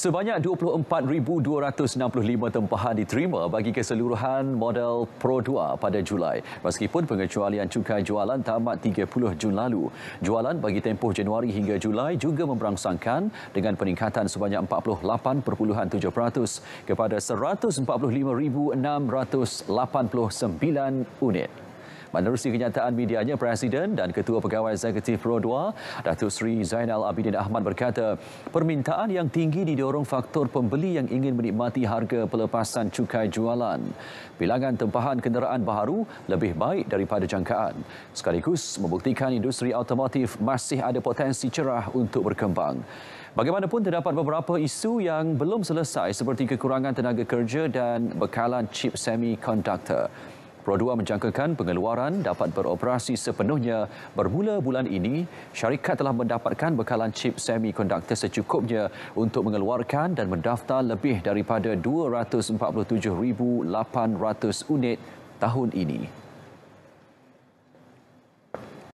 Sebanyak 24,265 tempahan diterima bagi keseluruhan model Pro 2 pada Julai. Meskipun pengecualian cukai jualan tamat 30 Jun lalu, jualan bagi tempoh Januari hingga Julai juga memberangsangkan dengan peningkatan sebanyak 48.7% kepada 145,689 unit menerusi kenyataan medianya Presiden dan Ketua Pegawai Eksekutif Pro 2 Datuk Seri Zainal Abidin Ahmad berkata permintaan yang tinggi didorong faktor pembeli yang ingin menikmati harga pelepasan cukai jualan bilangan tempahan kenderaan baharu lebih baik daripada jangkaan sekaligus membuktikan industri automotif masih ada potensi cerah untuk berkembang Bagaimanapun terdapat beberapa isu yang belum selesai seperti kekurangan tenaga kerja dan bekalan chip semiconductor. Rodua menjangkakan pengeluaran dapat beroperasi sepenuhnya bermula bulan ini. Syarikat telah mendapatkan bekalan chip semikonduktor secukupnya untuk mengeluarkan dan mendaftar lebih daripada 247,800 unit tahun ini.